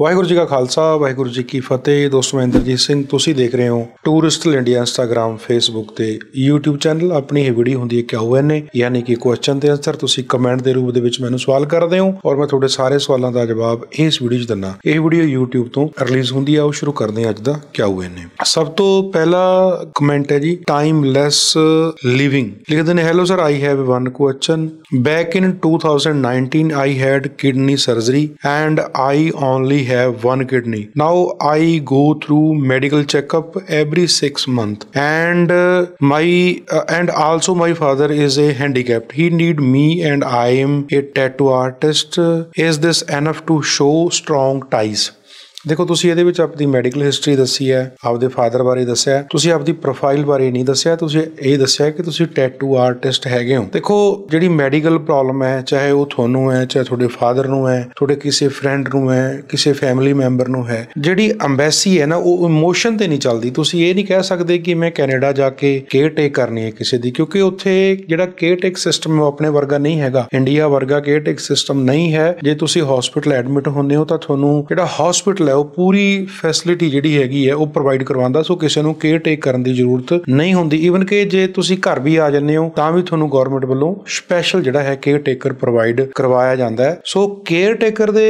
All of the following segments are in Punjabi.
ਵਾਹਿਗੁਰੂ ਜੀ ਕਾ ਖਾਲਸਾ ਵਾਹਿਗੁਰੂ ਜੀ ਕੀ ਫਤਿਹ ਦੋਸਤੋ ਮੈਂ ਇੰਦਰਜੀਤ ਸਿੰਘ ਤੁਸੀਂ ਦੇਖ ਰਹੇ ਹੋ ਟੂਰਿਸਟ ਇੰਡੀਆ ਇੰਸਟਾਗ੍ਰam ਫੇਸਬੁੱਕ ਤੇ YouTube ਚੈਨਲ ਆਪਣੀ ਇਹ ਵੀਡੀਓ ਹੁੰਦੀ ਹੈ ਕਿਊਐਨ ਏ ਯਾਨੀ ਕਿ ਕੁਐਸਚਨ ਤੇ ਆਨਸਰ ਤੁਸੀਂ ਕਮੈਂਟ ਦੇ ਰੂਪ ਦੇ ਵਿੱਚ ਮੈਨੂੰ ਸਵਾਲ ਕਰਦੇ ਹੋ ਔਰ ਮੈਂ ਤੁਹਾਡੇ ਸਾਰੇ ਸਵਾਲਾਂ ਦਾ ਜਵਾਬ ਇਸ ਵੀਡੀਓ 'ਚ ਦਿੰਨਾ ਇਹ ਵੀਡੀਓ YouTube ਤੋਂ ਰਿਲੀਜ਼ ਹੁੰਦੀ ਆ ਉਹ ਸ਼ੁਰੂ ਕਰਦੇ ਹਾਂ ਅੱਜ ਦਾ ਕਿਊਐਨ ਏ ਸਭ ਤੋਂ ਪਹਿਲਾ ਕਮੈਂਟ ਹੈ ਜੀ ਟਾਈਮਲੈਸ ਲਿਵਿੰਗ ਲਿਖਦੇ ਨੇ hello sir I have one question back in 2019 I had kidney surgery and I only have one kidney. Now I go through medical checkup every six months, and uh, my uh, and also my father is a handicapped. He need me, and I am a tattoo artist. Uh, is this enough to show strong ties? ਦੇਖੋ ਤੁਸੀਂ ਇਹਦੇ ਵਿੱਚ ਆਪਣੀ ਮੈਡੀਕਲ ਹਿਸਟਰੀ ਦੱਸੀ ਹੈ ਆਪਦੇ ਫਾਦਰ ਬਾਰੇ ਦੱਸਿਆ ਤੁਸੀਂ ਆਪਦੀ ਪ੍ਰੋਫਾਈਲ ਬਾਰੇ ਨਹੀਂ ਦੱਸਿਆ ਤੁਸੀਂ ਇਹ ਦੱਸਿਆ ਕਿ ਤੁਸੀਂ ਟੈਟੂ ਆਰਟਿਸਟ ਹੈਗੇ ਹੋ ਦੇਖੋ ਜਿਹੜੀ ਮੈਡੀਕਲ ਪ੍ਰੋਬਲਮ ਹੈ ਚਾਹੇ ਉਹ ਤੁਹਾਨੂੰ ਹੈ ਚਾਹੇ ਤੁਹਾਡੇ ਫਾਦਰ ਨੂੰ ਹੈ ਤੁਹਾਡੇ ਕਿਸੇ ਫਰੈਂਡ ਨੂੰ ਹੈ ਕਿਸੇ ਫੈਮਿਲੀ ਮੈਂਬਰ ਨੂੰ ਹੈ ਜਿਹੜੀ ਐਮਬੈਸੀ ਹੈ ਨਾ ਉਹ ਇਮੋਸ਼ਨ ਤੇ ਨਹੀਂ ਚੱਲਦੀ ਤੁਸੀਂ ਇਹ ਨਹੀਂ ਕਹਿ ਸਕਦੇ ਕਿ ਮੈਂ ਕੈਨੇਡਾ ਜਾ ਕੇ ਕੇਅਰ ਟੇਕ ਕਰਨੀ ਹੈ ਕਿਸੇ ਦੀ ਕਿਉਂਕਿ ਉੱਥੇ ਜਿਹੜਾ ਕੇਅਰ ਟੇਕ ਸਿਸਟਮ ਉਹ ਆਪਣੇ ਵਰਗਾ ਨਹੀਂ ਹੈਗਾ ਇੰਡੀਆ ਵਰਗਾ ਕੇਅਰ ਟੇਕ ਸਿਸਟਮ ਨਹੀਂ ਹੈ ਜੇ ਤੁਸੀਂ ਹਸਪੀਟਲ ਐਡਮਿਟ ਹੁੰਦੇ ਹੋ ਤਾਂ ਤੁਹਾਨੂੰ ਜਿਹੜਾ ਹਸਪੀਟਲ ਹੈ ਉਹ ਪੂਰੀ ਫੈਸਿਲਿਟੀ ਜਿਹੜੀ ਹੈਗੀ ਹੈ ਉਹ ਪ੍ਰੋਵਾਈਡ ਕਰਵਾਉਂਦਾ ਸੋ ਕਿਸੇ ਨੂੰ ਕੇਅਰ ਟੇਕ ਕਰਨ ਦੀ ਜ਼ਰੂਰਤ ਨਹੀਂ ਹੁੰਦੀ ਈਵਨ ਕਿ ਜੇ ਤੁਸੀਂ ਘਰ ਵੀ ਆ ਜਾਂਦੇ ਹੋ ਤਾਂ ਵੀ ਤੁਹਾਨੂੰ ਗਵਰਨਮੈਂਟ ਵੱਲੋਂ ਸਪੈਸ਼ਲ ਜਿਹੜਾ ਹੈ ਕੇਅਰ ਟੇਕਰ ਪ੍ਰੋਵਾਈਡ ਕਰਵਾਇਆ ਜਾਂਦਾ ਹੈ ਸੋ ਕੇਅਰ ਟੇਕਰ ਦੇ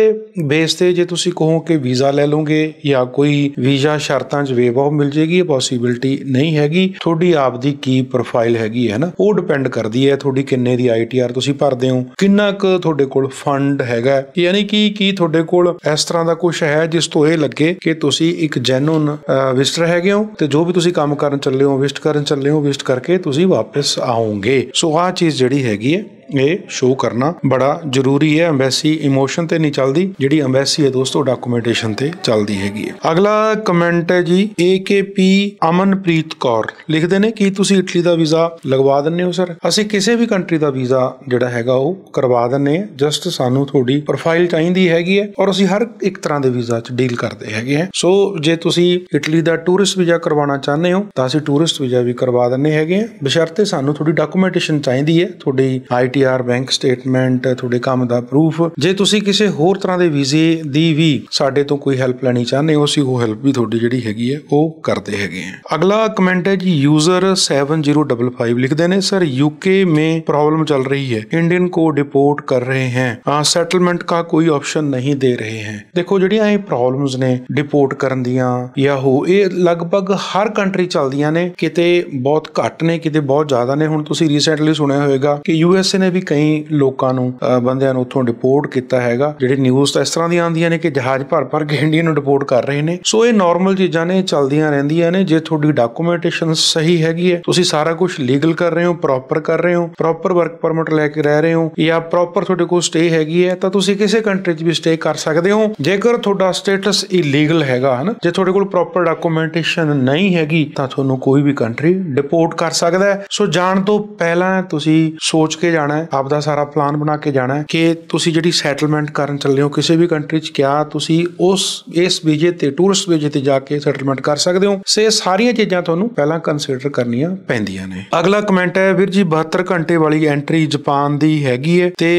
ਬੇਸ ਤੇ ਜੇ ਤੁਸੀਂ ਕਹੋ ਕਿ ਵੀਜ਼ਾ ਲੈ ਲਓਗੇ ਜਾਂ ਕੋਈ ਵੀਜ਼ਾ ਸ਼ਰਤਾਂ 'ਚ ਵੇਵ ਆਫ ਮਿਲ ਜੇਗੀ ਇਹ ਪੋਸਿਬਿਲਟੀ ਨਹੀਂ ਹੈਗੀ ਤੁਹਾਡੀ ਆਪ ਦੀ ਕੀ ਪ੍ਰੋਫਾਈਲ ਹੈਗੀ ਹੈ ਨਾ ਉਹ ਡਿਪੈਂਡ ਕਰਦੀ ਹੈ ਤੁਹਾਡੀ ਕਿੰਨੇ ਦੀ ਆਈਟੀਆਰ ਤੁਸੀਂ ਭਰਦੇ ਹੋ ਕਿੰਨਾ ਕੁ ਤੁਹਾਡੇ ਕੋਲ ਫੰਡ ਹੈਗਾ ਯਾਨੀ ਕਿ ਕੀ ਤੁਹਾਡੇ ਕੋਲ ਇਸ ਤਰ੍ਹਾਂ ਦਾ ਕੁਝ ਹੈ ਜਿਸ ਤੋਂ ਇਹ ਲੱਗੇ ਕਿ ਤੁਸੀਂ ਇੱਕ ਜੈਨੂਨ ਵਿਸਟਰ ਹੈਗੇ ਹੋ ਤੇ ਜੋ ਵੀ ਤੁਸੀਂ ਕੰਮ ਕਰਨ ਚੱਲੇ ਹੋ ਵਿਸਟ ਕਰਨ ਚੱਲੇ ਹੋ ਵਿਸਟ ਕਰਕੇ ਤੁਸੀਂ ਵਾਪਸ ਆਓਗੇ ਸੋ ਆ ਚੀਜ਼ ਜਿਹੜੀ ਹੈਗੀ ਹੈ ਇਹ ਸ਼ੋਅ ਕਰਨਾ ਬੜਾ ਜ਼ਰੂਰੀ ਹੈ ਐਮਬੈਸੀ ਇਮੋਸ਼ਨ ਤੇ ਨਹੀਂ ਚੱਲਦੀ ਜਿਹੜੀ ਐਮਬੈਸੀ ਹੈ ਦੋਸਤੋ ਡਾਕੂਮੈਂਟੇਸ਼ਨ ਤੇ ਚੱਲਦੀ ਹੈਗੀ ਹੈ ਅਗਲਾ ਕਮੈਂਟ ਹੈ ਜੀ ਏਕੇਪੀ ਅਮਨਪ੍ਰੀਤ ਕੌਰ ਲਿਖਦੇ ਨੇ ਕਿ ਤੁਸੀਂ ਇਟਲੀ ਦਾ ਵੀਜ਼ਾ ਲਗਵਾ ਦਿੰਨੇ ਹੋ ਸਰ ਅਸੀਂ ਕਿਸੇ ਵੀ ਕੰਟਰੀ ਦਾ ਵੀਜ਼ਾ ਜਿਹੜਾ ਹੈਗਾ ਉਹ ਕਰਵਾ ਦਿੰਨੇ ਜਸਟ ਸਾਨੂੰ ਤੁਹਾਡੀ ਪ੍ਰੋਫਾਈਲ ਚਾਹੀਦੀ ਹੈਗੀ ਹੈ ਔਰ ਅਸੀਂ ਹਰ ਇੱਕ ਤਰ੍ਹਾਂ ਦੇ ਵੀਜ਼ਾ 'ਚ ਡੀਲ ਕਰਦੇ ਹੈਗੇ ਹਾਂ ਸੋ ਜੇ ਤੁਸੀਂ ਇਟਲੀ ਦਾ ਟੂਰਿਸਟ ਵੀਜ਼ਾ ਕਰਵਾਉਣਾ ਚਾਹੁੰਦੇ ਹੋ ਤਾਂ ਅਸੀਂ ਟੂਰਿਸਟ ਵੀਜ਼ਾ ਵੀ ਕਰਵਾ ਦਿੰਨੇ ਹੈਗੇ ਆ ਬਸ਼ਰਤੇ ਸਾਨੂੰ ਤੁਹਾਡੀ ਡਾਕੂਮੈਂਟੇਸ਼ਨ ਚਾਹੀਦੀ ਹੈ ਤੁਹਾਡੀ ਆਈ ਆਰ ਬੈਂਕ ਸਟੇਟਮੈਂਟ ਤੁਹਾਡੇ ਕੰਮ ਦਾ ਪ੍ਰੂਫ ਜੇ ਤੁਸੀਂ ਕਿਸੇ ਹੋਰ ਤਰ੍ਹਾਂ ਦੇ ਵੀਜ਼ੇ ਦੀ ਵੀ ਸਾਡੇ ਤੋਂ ਕੋਈ ਹੈਲਪ ਲੈਣੀ ਚਾਹੁੰਦੇ ਹੋ ਅਸੀਂ ਉਹ ਹੈਲਪ ਵੀ ਤੁਹਾਡੀ ਜਿਹੜੀ ਹੈਗੀ ਹੈ ਉਹ ਕਰਦੇ ਹੈਗੇ ਆ ਅਗਲਾ ਕਮੈਂਟ ਹੈ ਜੀ ਯੂਜ਼ਰ 7055 ਲਿਖਦੇ ਨੇ ਸਰ ਯੂਕੇ ਮੇ ਪ੍ਰੋਬਲਮ ਚੱਲ ਰਹੀ ਹੈ ਇੰਡੀਅਨ ਕੋ ਡਿਪੋਰਟ ਕਰ ਰਹੇ ਹਨ ਆ ਸੈਟਲਮੈਂਟ ਦਾ ਕੋਈ ਆਪਸ਼ਨ ਨਹੀਂ ਦੇ ਰਹੇ ਹਨ ਦੇਖੋ ਜਿਹੜੀਆਂ ਇਹ ਪ੍ਰੋਬਲਮਸ ਨੇ ਡਿਪੋਰਟ ਕਰਨ ਦੀਆਂ ਜਾਂ ਹੋ ਇਹ ਲਗਭਗ ਹਰ ਕੰਟਰੀ ਚੱਲਦੀਆਂ ਨੇ ਕਿਤੇ ਬਹੁਤ ਘੱਟ ਨੇ ਕਿਤੇ ਬਹੁਤ ਜ਼ਿਆਦਾ ਨੇ ਹੁਣ ਤੁਸੀਂ ਰੀਸੈਂਟਲੀ ਸੁਣਿਆ ਹੋਵੇਗਾ ਕਿ ਯੂਐਸਏ ਨੇ ਵੀ ਕਈ ਲੋਕਾਂ ਨੂੰ ਬੰਦਿਆਂ ਨੂੰ ਉੱਥੋਂ ਡਿਪੋਰਟ ਕੀਤਾ ਹੈਗਾ ਜਿਹੜੇ ਨਿਊਜ਼ ਤਾਂ ਇਸ ਤਰ੍ਹਾਂ ਦੀ ਆਉਂਦੀਆਂ ਨੇ ਕਿ ਜਹਾਜ਼ ਭਰ ਭਰ ਕੇ ਇੰਡੀਆ ਨੂੰ ਡਿਪੋਰਟ ਕਰ ਰਹੇ ਨੇ ਸੋ ਇਹ ਨਾਰਮਲ ਚੀਜ਼ਾਂ ਨੇ ਚੱਲਦੀਆਂ ਰਹਿੰਦੀਆਂ ਨੇ ਜੇ ਤੁਹਾਡੀ ਡਾਕੂਮੈਂਟੇਸ਼ਨ ਸਹੀ ਹੈਗੀ ਹੈ ਤੁਸੀਂ ਸਾਰਾ ਕੁਝ ਲੀਗਲ ਕਰ ਰਹੇ ਹੋ ਪ੍ਰੋਪਰ ਕਰ ਰਹੇ ਹੋ ਪ੍ਰੋਪਰ ਵਰਕ ਪਰਮਿਟ ਲੈ ਕੇ ਰਹਿ ਰਹੇ ਹੋ ਜਾਂ ਪ੍ਰੋਪਰ ਤੁਹਾਡੇ ਕੋਲ ਸਟੇ ਹੈਗੀ ਹੈ ਤਾਂ ਤੁਸੀਂ ਕਿਸੇ ਕੰਟਰੀ 'ਚ ਵੀ ਸਟੇ ਕਰ ਸਕਦੇ ਹੋ ਜੇਕਰ ਤੁਹਾਡਾ ਸਟੇਟਸ ਇਲੀਗਲ ਹੈਗਾ ਹਨ ਜੇ ਤੁਹਾਡੇ ਕੋਲ ਪ੍ਰੋਪਰ ਡਾਕੂਮੈਂਟੇਸ਼ਨ ਨਹੀਂ ਹੈਗੀ ਤਾਂ ਤੁਹਾਨੂੰ ਕੋਈ ਵੀ ਕੰਟਰੀ ਡਿਪੋਰਟ ਕਰ ਸਕਦਾ ਹੈ ਸੋ ਜਾਣ ਤੋਂ ਪਹਿਲਾਂ ਤੁਸੀਂ ਸੋਚ ਕੇ ਜਾਣਾ ਹੈ ਆਪ ਦਾ ਸਾਰਾ ਪਲਾਨ ਬਣਾ ਕੇ ਜਾਣਾ ਹੈ ਕਿ ਤੁਸੀਂ ਜਿਹੜੀ ਸੈਟਲਮੈਂਟ ਕਰਨ ਚੱਲੇ ਹੋ ਕਿਸੇ ਵੀ ਕੰਟਰੀ 'ਚ ਕਿਹਾ ਤੁਸੀਂ ਉਸ ਇਸ ਵੀਜ਼ੇ ਤੇ ਟੂਰਿਸਟ ਵੀਜ਼ੇ ਤੇ ਜਾ ਕੇ ਸੈਟਲਮੈਂਟ ਕਰ ਸਕਦੇ ਹੋ ਸੇ ਸਾਰੀਆਂ ਚੀਜ਼ਾਂ ਤੁਹਾਨੂੰ ਪਹਿਲਾਂ ਕੰਸੀਡਰ ਕਰਨੀਆਂ ਪੈਂਦੀਆਂ ਨੇ ਅਗਲਾ ਕਮੈਂਟ ਹੈ ਵੀਰ ਜੀ 72 ਘੰਟੇ ਵਾਲੀ ਐਂਟਰੀ ਜਾਪਾਨ ਦੀ ਹੈਗੀ ਹੈ ਤੇ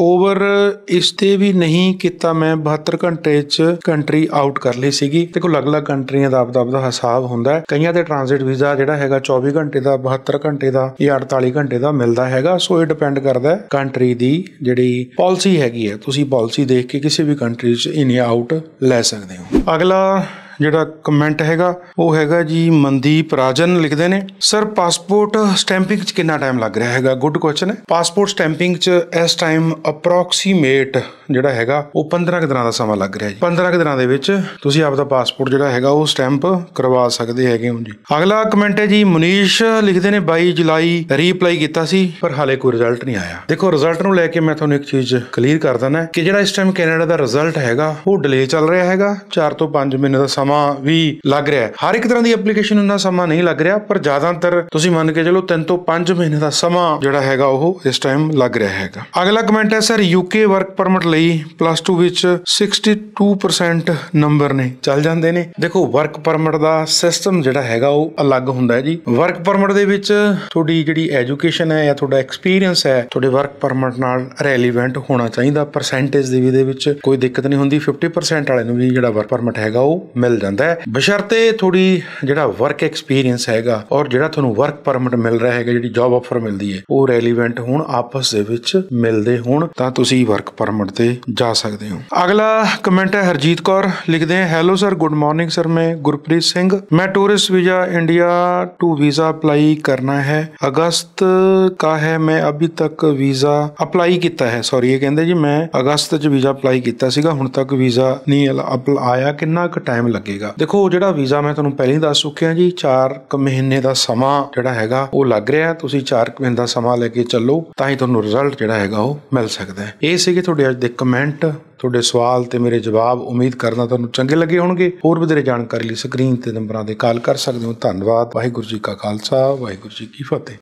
ਓਵਰ ਇਸ ਤੇ ਵੀ ਨਹੀਂ ਕੀਤਾ ਮੈਂ 72 ਘੰਟੇ 'ਚ ਕੰਟਰੀ ਆਊਟ ਕਰ ਲਈ ਸੀਗੀ ਦੇਖੋ ਅਲੱਗ-ਅਲੱਗ ਕੰਟਰੀਆਂ ਦਾ ਆਪਦਾ ਆਪਦਾ ਹਿਸਾਬ ਹੁੰਦਾ ਹੈ ਕਈਆਂ ਦੇ ਟ੍ਰਾਂਜ਼ਿਟ ਵੀਜ਼ਾ ਜਿਹੜਾ ਹੈਗਾ 24 ਘੰਟੇ ਦਾ 72 ਘੰਟੇ ਦਾ ਜਾਂ 48 ਘੰਟੇ ਦਾ ਮਿਲਦਾ ਹੈਗਾ ਸੋ ਇਹ ਡਿਪੈਂਡ ਕਰਦਾ ਕੰਟਰੀ ਦੀ ਜਿਹੜੀ ਪਾਲਿਸੀ ਹੈਗੀ ਹੈ ਤੁਸੀਂ ਪਾਲਿਸੀ ਦੇਖ ਕੇ ਕਿਸੇ ਵੀ ਕੰਟਰੀ 'ਚ ਇਨ ਜਾਂ ਆਊਟ ਲੈ ਸਕਦੇ ਹੋ ਅਗਲਾ ਜਿਹੜਾ ਕਮੈਂਟ ਹੈਗਾ ਉਹ ਹੈਗਾ ਜੀ ਮਨਦੀਪ ਰਾਜਨ ਲਿਖਦੇ ਨੇ ਸਰ ਪਾਸਪੋਰਟ ਸਟੈਂਪਿੰਗ 'ਚ ਕਿੰਨਾ ਟਾਈਮ ਲੱਗ ਰਿਹਾ ਹੈਗਾ ਗੁੱਡ ਕੁਐਸਚਨ ਹੈ ਪਾਸਪੋਰਟ ਸਟੈਂਪਿੰਗ 'ਚ ਇਸ ਟਾਈਮ ਅਪਰੋਕਸੀਮੇਟ ਜਿਹੜਾ ਹੈਗਾ ਉਹ 15 ਦਿਨਾਂ ਦਾ ਸਮਾਂ ਲੱਗ ਰਿਹਾ ਜੀ 15 ਦਿਨਾਂ ਦੇ ਵਿੱਚ ਤੁਸੀਂ ਆਪ ਦਾ ਪਾਸਪੋਰਟ ਜਿਹੜਾ ਹੈਗਾ ਉਹ ਸਟੈਂਪ ਕਰਵਾ ਸਕਦੇ ਹੈਗੇ ਹੋ ਜੀ ਅਗਲਾ ਕਮੈਂਟ ਹੈ ਜੀ ਮਨੀਸ਼ ਲਿਖਦੇ ਨੇ 22 ਜੁਲਾਈ ਰੀਪਲਾਈ ਕੀਤਾ ਸੀ ਪਰ ਹਾਲੇ ਕੋਈ ਰਿਜ਼ਲਟ ਨਹੀਂ ਆਇਆ ਦੇਖੋ ਰਿਜ਼ਲਟ ਨੂੰ ਲੈ ਕੇ ਮੈਂ ਤੁਹਾਨੂੰ ਇੱਕ ਚੀਜ਼ ਕਲੀਅਰ ਕਰ ਦਣਾ ਕਿ ਜਿਹੜਾ ਇਸ ਟਾਈਮ ਕੈਨੇਡਾ ਦਾ ਰਿਜ਼ਲਟ ਹੈਗਾ ਉਹ ਡਿਲੇ ਚੱਲ ਰਿਹਾ ਹੈਗਾ 4 ਤੋਂ 5 ਮਹੀਨੇ ਦਾ ਸਮਾਂ ਸਮਾਂ ਵੀ ਲੱਗ ਰਿਹਾ ਹੈ ਹਰ ਇੱਕ ਤਰ੍ਹਾਂ ਦੀ ਐਪਲੀਕੇਸ਼ਨ ਨੂੰ ਨਾ ਸਮਾਂ ਨਹੀਂ ਲੱਗ ਰਿਹਾ ਪਰ ਜ਼ਿਆਦਾਤਰ ਤੁਸੀਂ ਮੰਨ ਕੇ ਚਲੋ 3 ਤੋਂ 5 ਮਹੀਨੇ ਦਾ ਸਮਾਂ ਜਿਹੜਾ ਹੈਗਾ ਉਹ ਇਸ ਟਾਈਮ ਲੱਗ ਰਿਹਾ ਹੈਗਾ ਅਗਲਾ ਕਮੈਂਟ ਹੈ ਸਰ ਯੂਕੇ ਵਰਕ ਪਰਮਿਟ ਲਈ ਪਲੱਸ 2 ਵਿੱਚ 62% ਨੰਬਰ ਨੇ ਚੱਲ ਜਾਂਦੇ ਨੇ ਦੇਖੋ ਵਰਕ ਪਰਮਿਟ ਦਾ ਸਿਸਟਮ ਜਿਹੜਾ ਹੈਗਾ ਉਹ ਅਲੱਗ ਹੁੰਦਾ ਹੈ ਜੀ ਵਰਕ ਪਰਮਿਟ ਦੇ ਵਿੱਚ ਤੁਹਾਡੀ ਜਿਹੜੀ ਐਜੂਕੇਸ਼ਨ ਹੈ ਜਾਂ ਤੁਹਾਡਾ ਐਕਸਪੀਰੀਅੰਸ ਹੈ ਤੁਹਾਡੇ ਵਰਕ ਪਰਮਿਟ ਨਾਲ ਰੈਲੀਵੈਂਟ ਹੋਣਾ ਚਾਹੀਦਾ ਪਰਸੈਂਟੇਜ ਦੇ ਵੀ ਦੇ ਵਿੱਚ ਕੋਈ ਦਿੱਕਤ ਨਹੀਂ ਹੁੰਦੀ 50% ਵਾਲੇ ਨੂੰ ਵੀ ਜਿਹੜਾ ਵਰਕ ਪਰਮਿਟ ਹੈਗਾ ਉਹ ਮਿਲ ਜਾਂਦਾ ਹੈ ਬਸ਼ਰਤੇ ਥੋੜੀ ਜਿਹੜਾ ਵਰਕ ਐਕਸਪੀਰੀਅੰਸ ਹੈਗਾ ਔਰ ਜਿਹੜਾ ਤੁਹਾਨੂੰ ਵਰਕ ਪਰਮਿਟ ਮਿਲ ਰਿਹਾ ਹੈਗਾ ਜਿਹੜੀ ਜੌਬ ਆਫਰ ਮਿਲਦੀ ਹੈ ਉਹ ਰੈਲੀਵੈਂਟ ਹੁਣ ਆਪਸ ਦੇ ਵਿੱਚ ਮਿਲਦੇ ਹੋਣ ਤਾਂ ਤੁਸੀਂ ਵਰਕ ਪਰਮਿਟ ਤੇ ਜਾ ਸਕਦੇ ਹੋ ਅਗਲਾ ਕਮੈਂਟ ਹੈ ਹਰਜੀਤ ਕੌਰ ਲਿਖਦੇ ਹੈ hello sir good morning sir ਮੈਂ ਗੁਰਪ੍ਰੀਤ ਸਿੰਘ ਮੈਂ tourist visa India to visa apply ਕਰਨਾ ਹੈ ਅਗਸਤ ਕਾ ਹੈ ਮੈਂ ਅਭੀ ਤੱਕ ਵੀਜ਼ਾ ਅਪਲਾਈ ਕੀਤਾ ਹੈ ਸੌਰੀ ਇਹ ਕਹਿੰਦੇ ਜੀ ਮੈਂ ਅਗਸਤ ਚ ਵੀਜ਼ਾ ਅਪਲਾਈ ਕੀਤਾ ਸੀਗਾ ਹੁਣ ਤੱਕ ਵੀਜ਼ਾ ਨਹੀਂ ਆਇਆ ਕਿੰਨਾ ਕੁ ਟਾਈਮ ਲੱਗੇਗਾ ਦੇਖੋ ਜਿਹੜਾ ਵੀਜ਼ਾ ਮੈਂ ਤੁਹਾਨੂੰ ਪਹਿਲਾਂ ਹੀ ਦੱਸ ਚੁੱਕਿਆ ਜੀ 4 ਕ ਮਹੀਨੇ ਦਾ ਸਮਾਂ ਜਿਹੜਾ ਹੈਗਾ ਉਹ ਲੱਗ ਰਿਹਾ ਤੁਸੀਂ 4 ਕ ਮਹੀਨੇ ਦਾ ਸਮਾਂ ਲੈ ਕੇ ਚੱਲੋ ਤਾਂ ਹੀ ਤੁਹਾਨੂੰ ਰਿਜ਼ਲਟ ਜਿਹੜਾ ਹੈਗਾ ਉਹ ਮਿਲ ਸਕਦਾ ਹੈ ਇਹ ਸੀਗੇ ਤੁਹਾਡੇ ਅੱਜ ਦੇ ਕਮੈਂਟ ਤੁਹਾਡੇ ਸਵਾਲ ਤੇ ਮੇਰੇ ਜਵਾਬ ਉਮੀਦ ਕਰਦਾ ਤੁਹਾਨੂੰ ਚੰਗੇ ਲੱਗੇ ਹੋਣਗੇ ਹੋਰ ਵਧੇਰੇ ਜਾਣਕਾਰੀ ਲਈ ਸਕਰੀਨ ਤੇ ਨੰਬਰਾਂ ਦੇ ਕਾਲ ਕਰ ਸਕਦੇ ਹੋ ਧੰਨਵਾਦ ਵਾਹਿਗੁਰੂ ਜੀ ਕਾ ਖਾਲਸਾ ਵਾਹਿਗੁਰੂ ਜੀ ਕੀ ਫਤਿਹ